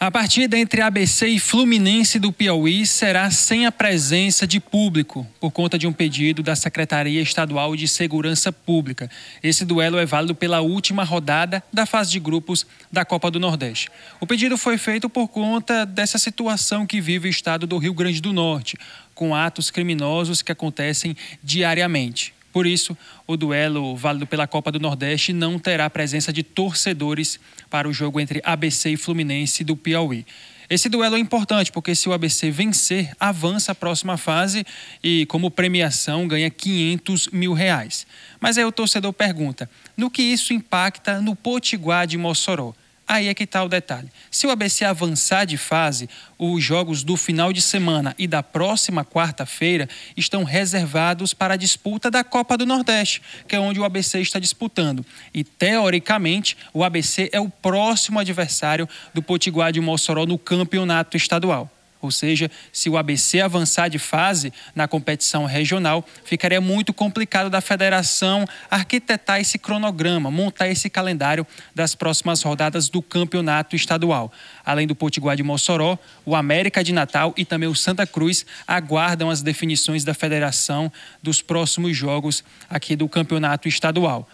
A partida entre ABC e Fluminense do Piauí será sem a presença de público, por conta de um pedido da Secretaria Estadual de Segurança Pública. Esse duelo é válido pela última rodada da fase de grupos da Copa do Nordeste. O pedido foi feito por conta dessa situação que vive o estado do Rio Grande do Norte, com atos criminosos que acontecem diariamente. Por isso, o duelo válido pela Copa do Nordeste não terá presença de torcedores para o jogo entre ABC e Fluminense do Piauí. Esse duelo é importante porque se o ABC vencer, avança a próxima fase e, como premiação, ganha 500 mil reais. Mas aí o torcedor pergunta: no que isso impacta no Potiguar de Mossoró? Aí é que está o detalhe. Se o ABC avançar de fase, os jogos do final de semana e da próxima quarta-feira estão reservados para a disputa da Copa do Nordeste, que é onde o ABC está disputando. E, teoricamente, o ABC é o próximo adversário do Potiguar de Mossoró no campeonato estadual. Ou seja, se o ABC avançar de fase na competição regional, ficaria muito complicado da federação arquitetar esse cronograma, montar esse calendário das próximas rodadas do campeonato estadual. Além do Potiguar de Mossoró, o América de Natal e também o Santa Cruz aguardam as definições da federação dos próximos jogos aqui do campeonato estadual.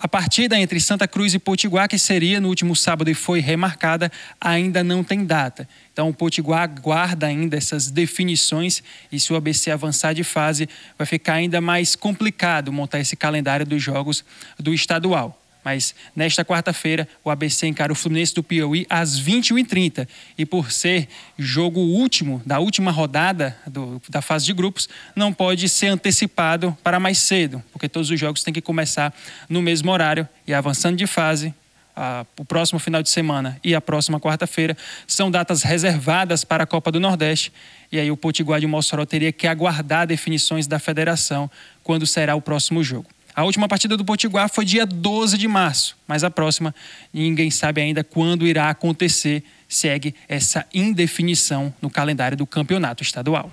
A partida entre Santa Cruz e Potiguar, que seria no último sábado e foi remarcada, ainda não tem data. Então, o Potiguar aguarda ainda essas definições e se o ABC avançar de fase, vai ficar ainda mais complicado montar esse calendário dos jogos do estadual. Mas nesta quarta-feira, o ABC encara o Fluminense do Piauí às 21h30. E por ser jogo último, da última rodada do, da fase de grupos, não pode ser antecipado para mais cedo, porque todos os jogos têm que começar no mesmo horário. E avançando de fase, a, o próximo final de semana e a próxima quarta-feira são datas reservadas para a Copa do Nordeste. E aí o Potiguar de Mossoró teria que aguardar definições da federação quando será o próximo jogo. A última partida do Potiguar foi dia 12 de março, mas a próxima ninguém sabe ainda quando irá acontecer. Segue essa indefinição no calendário do campeonato estadual.